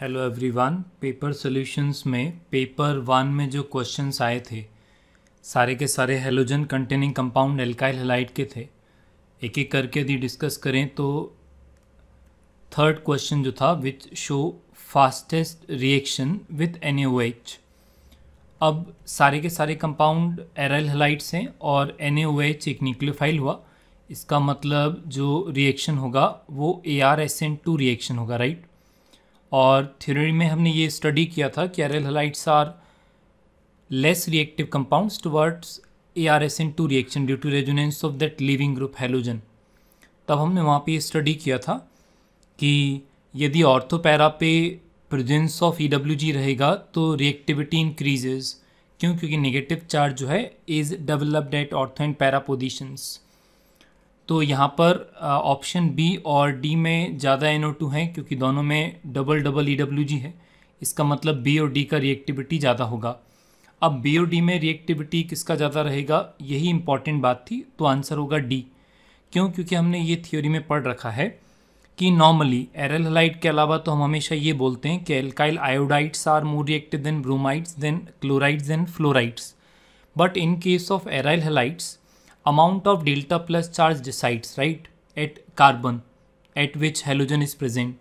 Hello everyone paper solutions में paper one में जो क्वेश्चंस आए थे सारे के सारे halogen containing compound alkyl halide के थे एक एक करके यदि डिस्कस करें तो थर्ड क्वेश्चन जो था which show fastest reaction with an अब सारे के सारे कंपाउंड एरल हेलाइट्स हैं और एन एक न्यूक्लियोफाइल हुआ इसका मतलब जो रिएक्शन होगा वो A R S N two reaction होगा राइट right? और थ्योरी में हमने ये स्टडी किया था कि aryl halides are A R S towards two reaction due to resonance of that leaving group halogen तब हमने वहाँ पे स्टडी किया था कि यदि ऑर्थोपैरा पे presence of E W G रहेगा तो रिएक्टिविटी इंक्रीजेज क्यों क्योंकि नेगेटिव चार्ज जो है is developed at ortho and para positions तो यहाँ पर ऑप्शन बी और डी में ज़्यादा एन हैं क्योंकि दोनों में डबल डबल ई है इसका मतलब बी और डी का रिएक्टिविटी ज़्यादा होगा अब बी और डी में रिएक्टिविटी किसका ज़्यादा रहेगा यही इम्पॉर्टेंट बात थी तो आंसर होगा डी क्यों क्योंकि हमने ये थ्योरी में पढ़ रखा है कि नॉर्मली एरल हलाइट के अलावा तो हम हमेशा ये बोलते हैं कि alkyl iodides are more reactive than bromides than chlorides than fluorides but in case of aryl halides amount of delta plus charge decides right at carbon at which halogen is present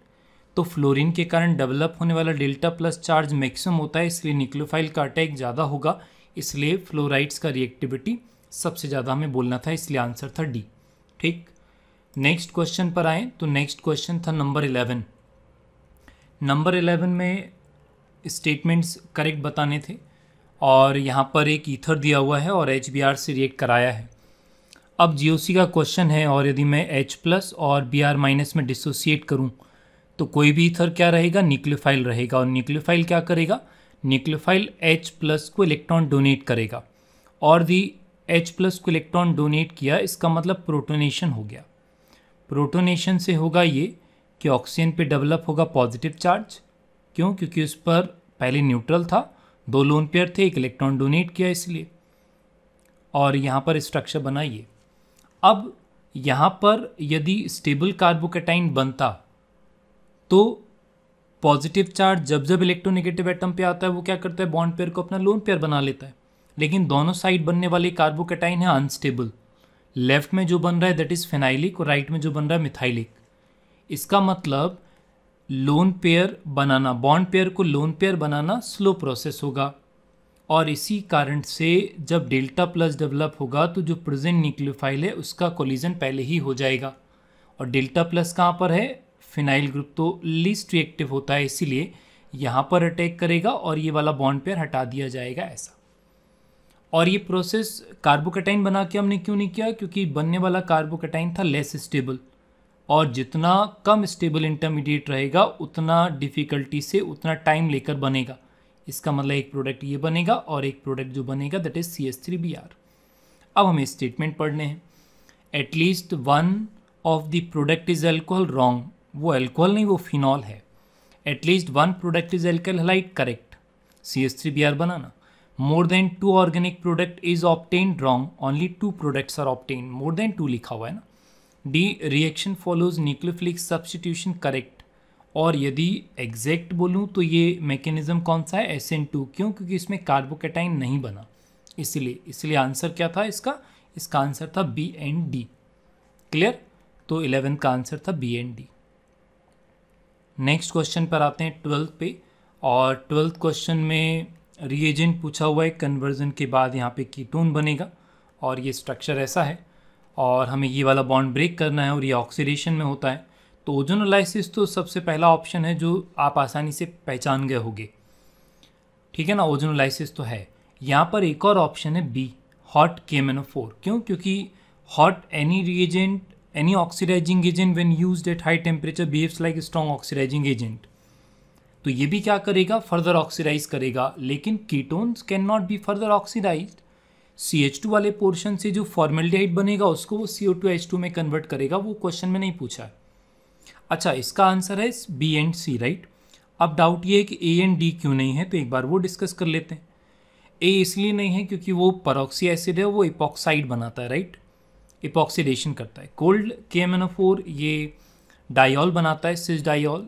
तो fluorine के कारण develop होने वाला delta plus charge maximum होता है इसलिए nucleophile का attack ज़्यादा होगा इसलिए फ्लोराइड्स का रिएक्टिविटी सबसे ज़्यादा हमें बोलना था इसलिए आंसर था डी ठीक नेक्स्ट क्वेश्चन पर आए तो नेक्स्ट क्वेश्चन था नंबर इलेवन नंबर इलेवन में स्टेटमेंट्स करेक्ट बताने थे और यहाँ पर एक ईथर दिया हुआ है और एच से रिएक्ट कराया है अब जी का क्वेश्चन है और यदि मैं एच प्लस और बी आर माइनस में डिसोसिएट करूँ तो कोई भी इथर क्या रहेगा न्यूक्लियोफाइल रहेगा और न्यूक्लियोफाइल क्या करेगा न्यूक्लियोफाइल एच प्लस को इलेक्ट्रॉन डोनेट करेगा और दी एच प्लस को इलेक्ट्रॉन डोनेट किया इसका मतलब प्रोटोनेशन हो गया प्रोटोनेशन से होगा ये कि ऑक्सीजन पे डेवलप होगा पॉजिटिव चार्ज क्यों क्योंकि उस पर पहले न्यूट्रल था दो लोन पेयर थे एक इलेक्ट्रॉन डोनेट किया इसलिए और यहाँ पर स्ट्रक्चर बनाइए अब यहाँ पर यदि स्टेबल कार्बोकेटाइन बनता तो पॉजिटिव चार्ज जब जब इलेक्ट्रोनेगेटिव एटम पे आता है वो क्या करता है बॉन्ड पेयर को अपना लोन पेयर बना लेता है लेकिन दोनों साइड बनने वाले कार्बोकेटाइन है अनस्टेबल लेफ्ट में जो बन रहा है दैट इज़ फेनाइलिक और राइट में जो बन रहा है मिथाइलिक इसका मतलब लोन पेयर बनाना बॉन्ड पेयर को लोन पेयर बनाना स्लो प्रोसेस होगा और इसी कारण से जब डेल्टा प्लस डेवलप होगा तो जो प्रेजेंट न्यूक्लियोफाइल है उसका कोलिजन पहले ही हो जाएगा और डेल्टा प्लस कहाँ पर है फिनाइल ग्रुप तो लीस्ट रिएक्टिव होता है इसीलिए यहाँ पर अटैक करेगा और ये वाला बॉन्ड पेयर हटा दिया जाएगा ऐसा और ये प्रोसेस कार्बोकेटाइन बना के हमने क्यों नहीं किया क्योंकि बनने वाला कार्बोकेटाइन था लेस स्टेबल और जितना कम स्टेबल इंटरमीडिएट रहेगा उतना डिफ़िकल्टी से उतना टाइम लेकर बनेगा इसका मतलब एक प्रोडक्ट ये बनेगा और एक प्रोडक्ट जो बनेगा that is C S three B R अब हमें स्टेटमेंट पढ़ने हैं at least one of the product is alcohol wrong वो एल्कोहल नहीं वो फिनॉल है at least one product is alkyl halide correct C S three B R बनाना more than two organic product is obtained wrong only two products are obtained more than two लिखा हुआ है ना D reaction follows nucleophilic substitution correct और यदि exact बोलूँ तो ये मैकेनिज़्म कौन सा है एस एन टू क्यों क्योंकि इसमें कार्बोकेटाइन नहीं बना इसलिए इसलिए आंसर क्या था इसका इसका आंसर था बी एंड डी क्लियर तो इलेवेंथ का आंसर था B and D next question पर आते हैं ट्वेल्थ पे और ट्वेल्थ क्वेश्चन में रिएजेंट पूछा हुआ है कन्वर्जन के बाद यहाँ पे कीटोन बनेगा और ये स्ट्रक्चर ऐसा है और हमें ये वाला बॉन्ड ब्रेक करना है और ये ऑक्सीडेशन में होता है तो ओजोनोलाइसिस तो सबसे पहला ऑप्शन है जो आप आसानी से पहचान गए होगे ठीक है ना ओजोनोलाइसिस तो है यहाँ पर एक और ऑप्शन है बी हॉट फोर क्यों क्योंकि hot any reagent any oxidizing agent when use at high temperature behaves like strong oxidizing agent तो ये भी क्या करेगा फर्दर ऑक्सीडाइज करेगा लेकिन ketones can not be further oxidize C H two वाले पोर्शन से जो फॉर्मेलिटाइट बनेगा उसको वो C O two H two में कन्वर्ट करेगा वो क्वेश्चन में नहीं पूछा है अच्छा इसका आंसर है बी एंड सी राइट अब डाउट ये है कि ए एंड डी क्यों नहीं है तो एक बार वो डिस्कस कर लेते हैं ए इसलिए नहीं है क्योंकि वो परॉक्सी एसिड है वो इपॉक्साइड बनाता है राइट इपॉक्सीडेशन करता है कोल्ड के एम एन ये डायोल बनाता है सिज डायोल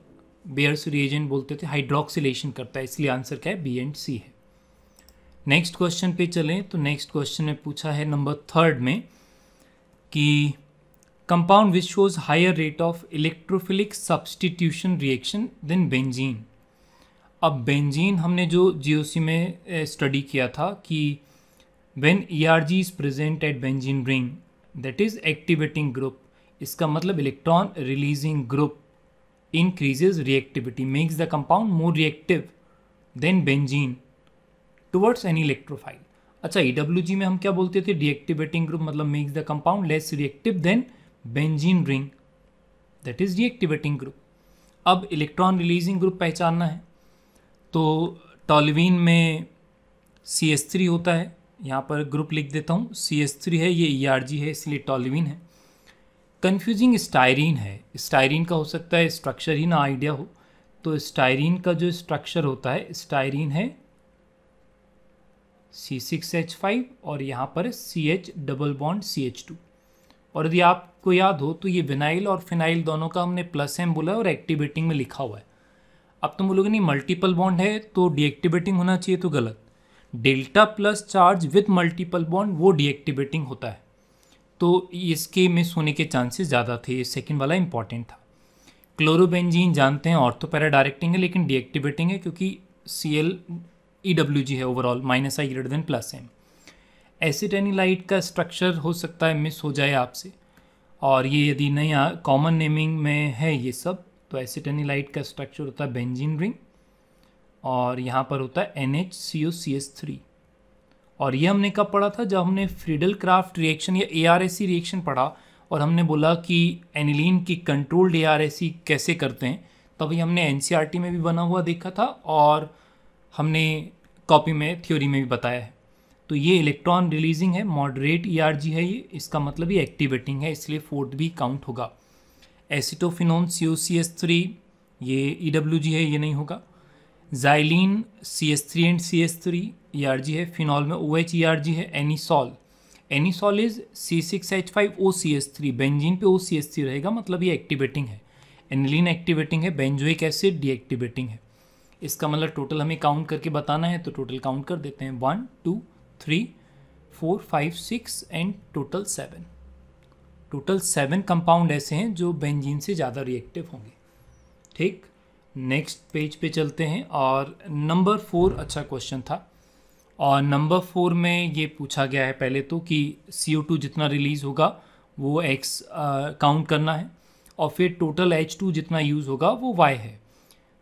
बेयर्स रिएजेंट बोलते थे हाइड्रोक्सीलेशन करता है इसलिए आंसर क्या है बी एंड सी है नेक्स्ट क्वेश्चन पे चलें तो नेक्स्ट क्वेश्चन में पूछा है नंबर थर्ड में कि compound which shows higher rate of electrophilic substitution reaction than benzene. अब बेंजीन हमने जो जीओसी में स्टडी किया था कि when ERG is present at benzene ring that is activating group इसका मतलब electron releasing group increases reactivity, makes the compound more reactive than benzene towards an electrophile. अच्छा ई में हम क्या बोलते थे रिएक्टिवेटिंग ग्रुप मतलब makes the compound less reactive than benzene ring that is reactivating group अब इलेक्ट्रॉन रिलीजिंग ग्रुप पहचानना है तो टॉलवीन में सी एस थ्री होता है यहाँ पर ग्रुप लिख देता हूँ सी एस थ्री है ये ई आर जी है इसलिए टॉलवीन है कन्फ्यूजिंग स्टायरीन है स्टायरीन का हो सकता है स्ट्रक्चर ही ना आइडिया हो तो स्टायरीन का जो स्ट्रक्चर होता है स्टायरीन है सी सिक्स एच फाइव और यहाँ पर C H double bond C H two और यदि आपको याद हो तो ये विनाइल और फिनाइल दोनों का हमने प्लस एम बोला और एक्टिवेटिंग में लिखा हुआ है अब तुम तो बोलोगे नहीं मल्टीपल बॉन्ड है तो डीएक्टिवेटिंग होना चाहिए तो गलत delta plus charge with multiple bond वो डीएक्टिवेटिंग होता है तो इसके मिस होने के चांसेस ज़्यादा थे सेकेंड वाला इंपॉर्टेंट था क्लोरोबेंजीन जानते हैं ऑर्थोपैरा डायरेक्टिंग है लेकिन डीएक्टिवेटिंग है क्योंकि C L E W G है overall minus I greater than plus M acetanilide का स्ट्रक्चर हो सकता है मिस हो जाए आपसे और ये यदि नया कॉमन नेमिंग में है ये सब तो एसिटेनिलाइट का स्ट्रक्चर होता है बेंजीन रिंग और यहाँ पर होता है N H C O C S three और ये हमने कब पढ़ा था जब हमने फ्रीडल क्राफ्ट रिएक्शन या A R S C reaction पढ़ा और हमने बोला कि एनिलीन की controlled A R S C कैसे करते हैं तभी हमने एन सी आर टी में भी बना हुआ देखा था और हमने कॉपी में थ्योरी में भी बताया है तो ये इलेक्ट्रॉन रिलीजिंग है मॉडरेट ई e है ये इसका मतलब ये एक्टिवेटिंग है इसलिए फोर्थ भी काउंट होगा acetophenone C O C S three ये ई डब्ल्यू जी है ये नहीं होगा xylene C S three and C S three E R G है फिनॉल में O H E R G है anisole anisole is C six H five O C S three benzene पे O C S three रहेगा मतलब ये activating है aniline activating है benzoic acid deactivating है इसका मतलब टोटल हमें काउंट करके बताना है तो टोटल काउंट कर देते हैं one two three four five six and total seven total seven compound ऐसे हैं जो बेंजीन से ज़्यादा रिएक्टिव होंगे ठीक नेक्स्ट पेज पे चलते हैं और नंबर फोर अच्छा क्वेश्चन था और नंबर फोर में ये पूछा गया है पहले तो कि सी ओ टू जितना रिलीज़ होगा वो एक्स काउंट करना है और फिर टोटल एच टू जितना यूज़ होगा वो वाई है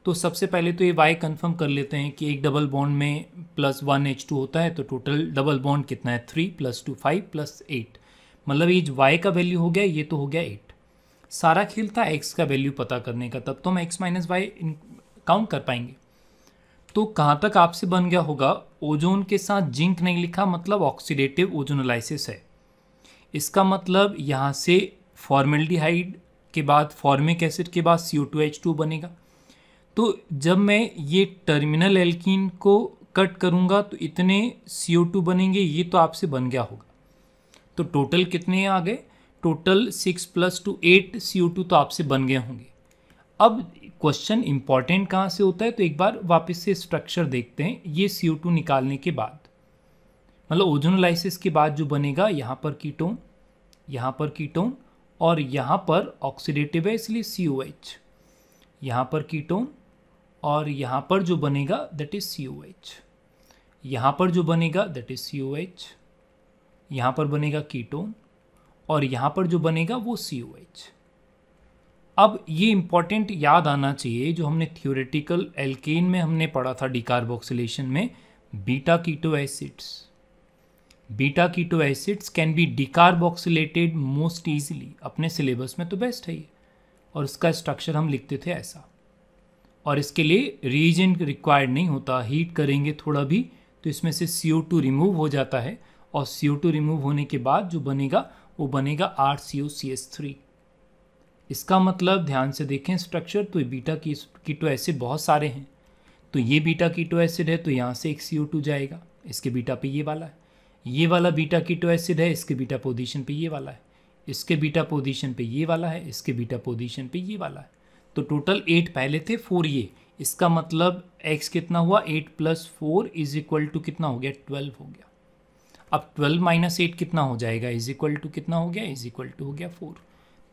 तो सबसे पहले तो ये वाई कंफर्म कर लेते हैं कि एक डबल बॉन्ड में प्लस वन एच टू होता है तो टोटल डबल बॉन्ड कितना है three plus two five plus eight मतलब ये वाई का वैल्यू हो गया ये तो हो गया एट सारा खेल था एक्स का वैल्यू पता करने का तब तो हम एक्स माइनस वाई काउंट कर पाएंगे तो कहाँ तक आपसे बन गया होगा ओजोन के साथ जिंक नहीं लिखा मतलब ऑक्सीडेटिव ओजोनोलाइसिस है इसका मतलब यहाँ से फॉर्मेल्डिहाइड के बाद फॉर्मिक एसिड के बाद सी बनेगा तो जब मैं ये टर्मिनल एल्किन को कट करूँगा तो इतने सी बनेंगे ये तो आपसे बन गया होगा तो टोटल कितने आ गए total six plus two eight C तो आपसे बन गए होंगे अब क्वेश्चन इम्पॉर्टेंट कहाँ से होता है तो एक बार वापस से स्ट्रक्चर देखते हैं ये सी निकालने के बाद मतलब ओजोनोलाइसिस के बाद जो बनेगा यहाँ पर कीटोन यहाँ पर कीटोन और यहाँ पर ऑक्सीडेटिव है इसलिए सी ओ एच यहाँ पर कीटोन और यहाँ पर जो बनेगा that is C O H यहाँ पर जो बनेगा that is C O H यहाँ पर बनेगा कीटोन और यहाँ पर जो बनेगा वो सी ओ एच अब ये इम्पॉर्टेंट याद आना चाहिए जो हमने थियोरेटिकल एल्केन में हमने पढ़ा था डिकार्बोक्सिलेशन में beta keto acids beta keto acids can be decarboxylated most easily अपने सिलेबस में तो बेस्ट है ये और उसका स्ट्रक्चर हम लिखते थे ऐसा और इसके लिए रीजन रिक्वायर्ड नहीं होता हीट करेंगे थोड़ा भी तो इसमें से सी ओ टू रिमूव हो जाता है और सी ओ टू रिमूव होने के बाद जो बनेगा वो बनेगा R C O C S three इसका मतलब ध्यान से देखें स्ट्रक्चर तो बीटा की कीटो एसिड बहुत सारे हैं तो ये बीटा कीटो एसिड है तो यहाँ से एक सी ओ टू जाएगा इसके बीटा पे ये वाला है ये वाला बीटा कीटो एसिड है इसके बीटा पोजीशन पे ये वाला है इसके बीटा पोजीशन पे ये वाला है इसके बीटा पोजीशन पे ये वाला है तो टोटल एट पहले थे फोर ये इसका मतलब एक्स कितना हुआ eight plus four is equal to कितना हो गया ट्वेल्व हो गया अब ट्वेल्व माइनस एट कितना हो जाएगा इज इक्वल टू कितना हो गया इज इक्वल टू हो गया फोर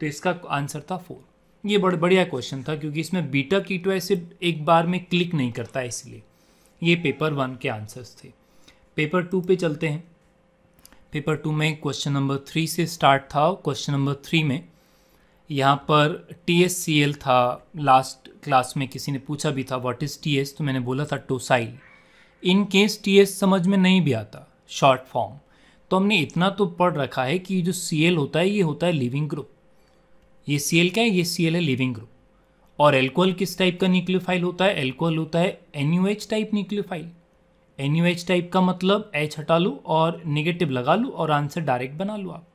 तो इसका आंसर था फोर ये बड़ बढ़िया क्वेश्चन था क्योंकि इसमें बीटा टू ऐसे एक बार में क्लिक नहीं करता इसलिए ये पेपर वन के आंसर्स थे पेपर टू पे चलते हैं पेपर टू में क्वेश्चन नंबर थ्री से स्टार्ट था क्वेश्चन नंबर थ्री में यहाँ पर टी एस सी एल था लास्ट क्लास में किसी ने पूछा भी था व्हाट इज़ टी एस तो मैंने बोला था tosyl in case T S समझ में नहीं भी आता शॉर्ट फॉर्म तो हमने इतना तो पढ़ रखा है कि जो सी एल होता है ये होता है लिविंग ग्रुप ये सी एल क्या है ये सी एल है लिविंग ग्रुप और एल्कोहल किस टाइप का न्यूक्लियोफाइल होता है एल्कोहल होता है N type nucleophile N type का मतलब एच हटा लूँ और निगेटिव लगा लूँ और आंसर डायरेक्ट बना लूँ आप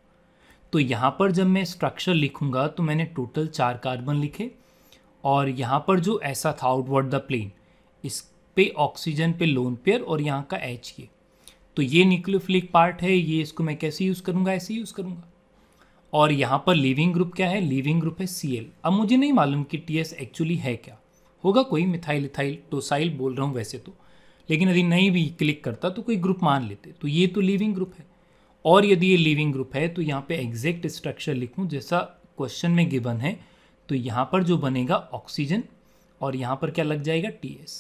तो यहाँ पर जब मैं स्ट्रक्चर लिखूँगा तो मैंने टोटल चार कार्बन लिखे और यहाँ पर जो ऐसा था आउटवर्ड द प्लेन इस पे ऑक्सीजन पे लोन पेयर और यहाँ का एच ये तो ये न्यूक्लियोफिलिक पार्ट है ये इसको मैं कैसे यूज़ करूँगा ऐसे यूज़ करूँगा और यहाँ पर लिविंग ग्रुप क्या है लिविंग ग्रुप है सी अब मुझे नहीं मालूम कि टी एक्चुअली है क्या होगा कोई मिथाइल इथाइल टोसाइल बोल रहा हूँ वैसे तो लेकिन यदि नहीं भी क्लिक करता तो कोई ग्रुप मान लेते तो ये तो लिविंग ग्रुप है और यदि ये लिविंग ग्रुप है तो यहाँ पे एग्जैक्ट स्ट्रक्चर लिखूँ जैसा क्वेश्चन में गिवन है तो यहाँ पर जो बनेगा ऑक्सीजन और यहाँ पर क्या लग जाएगा टी एस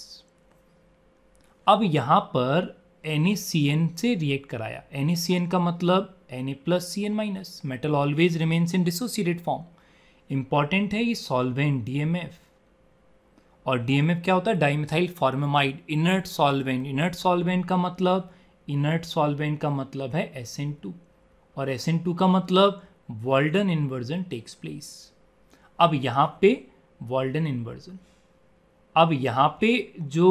अब यहाँ पर एन से रिएक्ट कराया एन का मतलब N A plus C N minus metal always remains in dissociated form important है ये सॉल्वेंट डीएमएफ और डीएमएफ क्या होता है dimethyl formamide inert solvent inert solvent का मतलब इनर्ट सॉल्वेंट का मतलब है एस और एस एन टू का मतलब वॉल्डन इन्वर्जन टेक्स प्लेस अब यहाँ पे वॉल्डन इन्वर्जन अब यहाँ पे जो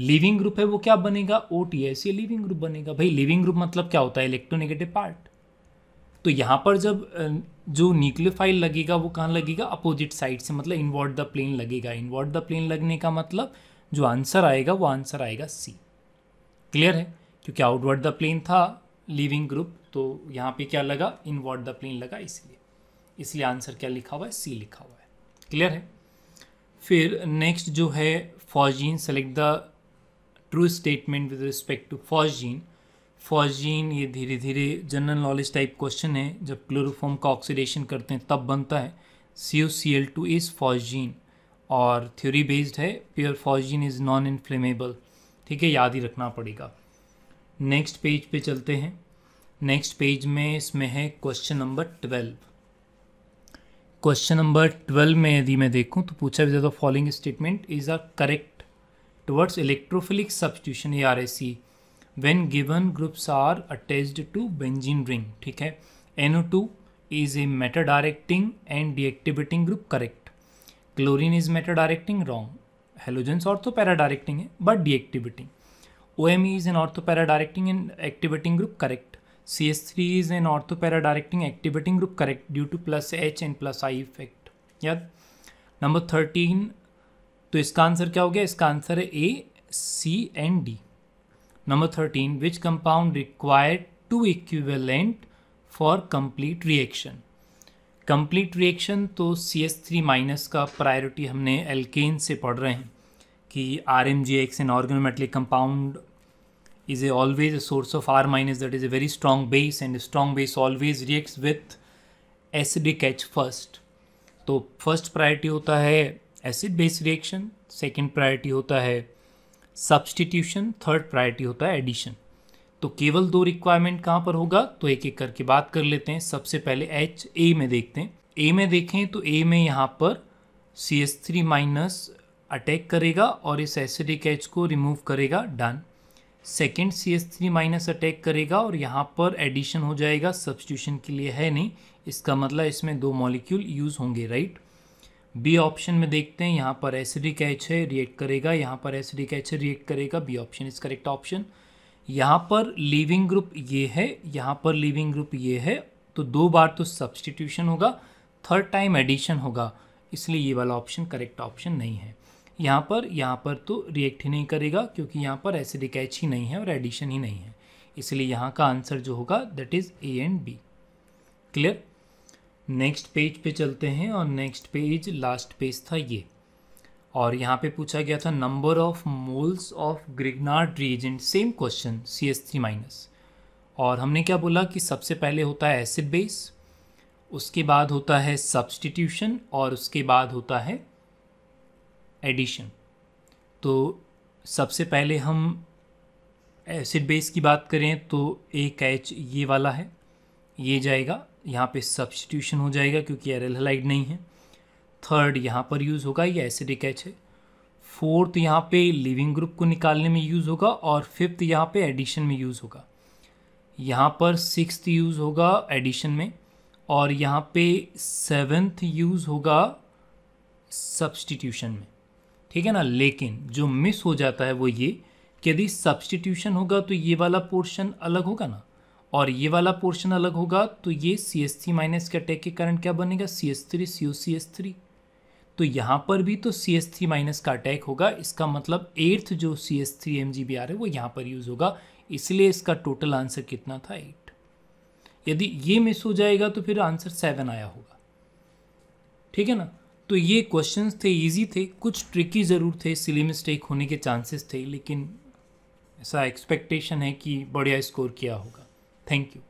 लिविंग ग्रुप है वो क्या बनेगा ओ टी एस ये लिविंग ग्रुप बनेगा भाई लिविंग ग्रुप मतलब क्या होता है इलेक्ट्रोनेगेटिव पार्ट तो यहाँ पर जब जो न्यूक्लियोफाइल लगेगा वो कहाँ लगेगा अपोजिट साइड से मतलब इनवर्ट द प्लेन लगेगा इनवर्ट द प्लेन लगने का मतलब जो आंसर आएगा वो आंसर आएगा सी क्लियर है क्योंकि आउटवर्ड द प्लेन था लिविंग ग्रुप तो यहाँ पे क्या लगा इनवर्ड द प्लेन लगा इसलिए इसलिए आंसर क्या लिखा हुआ है सी लिखा हुआ है क्लियर है फिर नेक्स्ट जो है phosgene select the true statement with respect to phosgene phosgene ये धीरे धीरे जनरल नॉलेज टाइप क्वेश्चन है जब क्लोरोफॉर्म का ऑक्सीडेशन करते हैं तब बनता है C O C L two is phosgene और थ्योरी बेस्ड है pure phosgene is non inflammable ठीक है याद ही रखना पड़ेगा नेक्स्ट पेज पे चलते हैं नेक्स्ट पेज में इसमें है question number twelve question number twelve में यदि मैं देखूं तो पूछा भी जाता following statement is are correct towards electrophilic substitution A R C when given groups are attached to benzene ring ठीक है NO two is a meta directing and deactivating group correct chlorine is meta directing wrong halogens ortho para directing है but deactivating OME is an orthopara-directing and activating group correct. CS3 is an orthopara-directing activating group correct due to plus H and plus I effect. याद number thirteen तो इसका answer क्या हो गया इसका answer है A C and D number thirteen which compound required two equivalent for complete reaction complete reaction तो C S three minus का प्रायोरिटी हमने एल्केन से पढ़ रहे हैं कि R M G X an organometallic compound is a always a source of R minus that is a very strong base and a strong base always reacts with acidic H first तो first priority होता है acid base reaction second priority होता है substitution third priority होता है addition तो केवल दो रिक्वायरमेंट कहाँ पर होगा तो एक एक करके बात कर लेते हैं सबसे पहले एच ए में देखते हैं ए में देखें तो ए में यहाँ पर C S three minus attack करेगा और इस एसिडिक एच को रिमूव करेगा done second C S three minus attack करेगा और यहाँ पर एडिशन हो जाएगा सब्सटिट्यूशन के लिए है नहीं इसका मतलब इसमें दो मॉलिक्यूल यूज़ होंगे राइट बी ऑप्शन में देखते हैं यहाँ पर एसिडिक एच है रिएक्ट करेगा यहाँ पर एसिडिक एच है रिएक्ट करेगा B option is correct option यहाँ पर लिविंग ग्रुप ये है यहाँ पर लिविंग ग्रुप ये है तो दो बार तो सब्सटीट्यूशन होगा थर्ड टाइम एडिशन होगा इसलिए ये वाला ऑप्शन करेक्ट ऑप्शन नहीं है यहाँ पर यहाँ पर तो रिएक्ट ही नहीं करेगा क्योंकि यहाँ पर ऐसे रिकैच ही नहीं है और एडिशन ही नहीं है इसलिए यहाँ का आंसर जो होगा that is A and B clear next page पे चलते हैं और नेक्स्ट पेज लास्ट पेज था ये और यहाँ पे पूछा गया था number of moles of Grignard reagent same question C S three minus और हमने क्या बोला कि सबसे पहले होता है एसिड बेस उसके बाद होता है सब्सटीट्यूशन और उसके बाद होता है एडिशन तो सबसे पहले हम एसिड बेस की बात करें तो एक कैच ये वाला है ये जाएगा यहाँ पे सब्सटीट्यूशन हो जाएगा क्योंकि एरल हलाइड नहीं है थर्ड यहाँ पर यूज़ होगा ये एसिड एच है फोर्थ यहाँ पे लिविंग ग्रुप को निकालने में यूज़ होगा और फिफ्थ यहाँ पे एडिशन में यूज़ होगा यहाँ पर सिक्स्थ यूज़ होगा एडिशन में और यहाँ पे सेवेंथ यूज़ होगा सब्सटीट्यूशन में ठीक है ना लेकिन जो मिस हो जाता है वो ये कि यदि सब्सटीट्यूशन होगा तो ये वाला पोर्शन अलग होगा ना और ये वाला पोर्शन अलग होगा तो ये सी एस थ्री माइनस के अटैक के कारण क्या बनेगा C S three C O C S three तो यहाँ पर भी तो सी एस थ्री माइनस का अटैक होगा इसका मतलब एट्थ जो C S three M G B R है वो यहाँ पर यूज़ होगा इसलिए इसका टोटल आंसर कितना था एट यदि ये मिस हो जाएगा तो फिर आंसर सेवन आया होगा ठीक है ना तो ये क्वेश्चंस थे इजी थे कुछ ट्रिकी ज़रूर थे सिली मिस्टेक होने के चांसेस थे लेकिन ऐसा एक्सपेक्टेशन है कि बढ़िया स्कोर किया होगा थैंक यू